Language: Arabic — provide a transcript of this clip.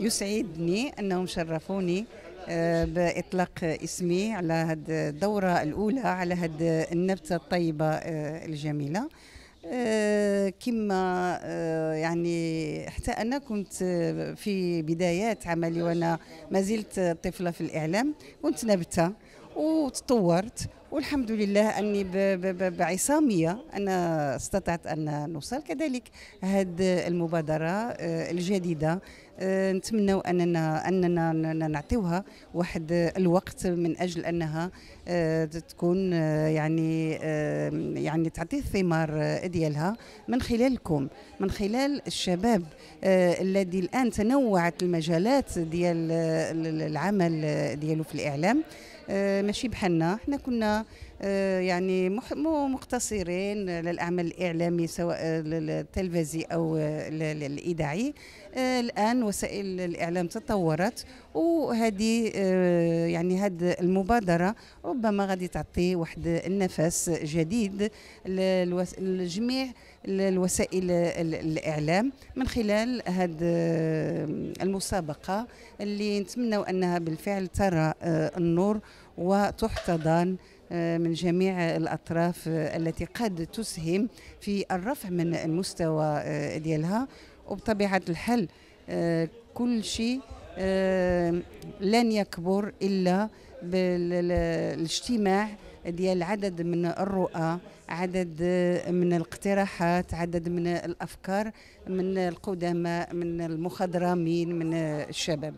يسعدني أنهم شرفوني آه، بإطلاق اسمي على هذه الدورة الأولى على هذه النبتة الطيبة آه، الجميلة آه، كما يعني حتى انا كنت في بدايات عملي وانا ما زلت طفله في الاعلام كنت نبته وتطورت والحمد لله أني بعصامية أنا استطعت أن نوصل كذلك هذه المبادرة آه، الجديدة آه، نتمنوا أننا أننا نعطيوها واحد الوقت من أجل أنها آه، تكون يعني يعني تعطي الثمار ديالها من خلالكم من خلال الشباب الذي الآن تنوعت المجالات ديال العمل ديالو في الإعلام آه، ماشي بحالنا حنا كنا آه، يعني مو مقتصرين على العمل الاعلامي سواء التلفزي او الاذاعي آه، الان وسائل الاعلام تطورت وهذه يعني هذه المبادره ربما غادي تعطي واحد النفس جديد لجميع الوسائل الاعلام من خلال هذه المسابقه اللي نتمنوا انها بالفعل ترى النور وتحتضن آه، من جميع الأطراف آه، التي قد تسهم في الرفع من المستوى آه، ديالها وبطبيعة الحل كل شيء لن يكبر إلا بالاجتماع ديال عدد من الرؤى عدد من الاقتراحات عدد من الافكار من القدماء من المخضرمين من الشباب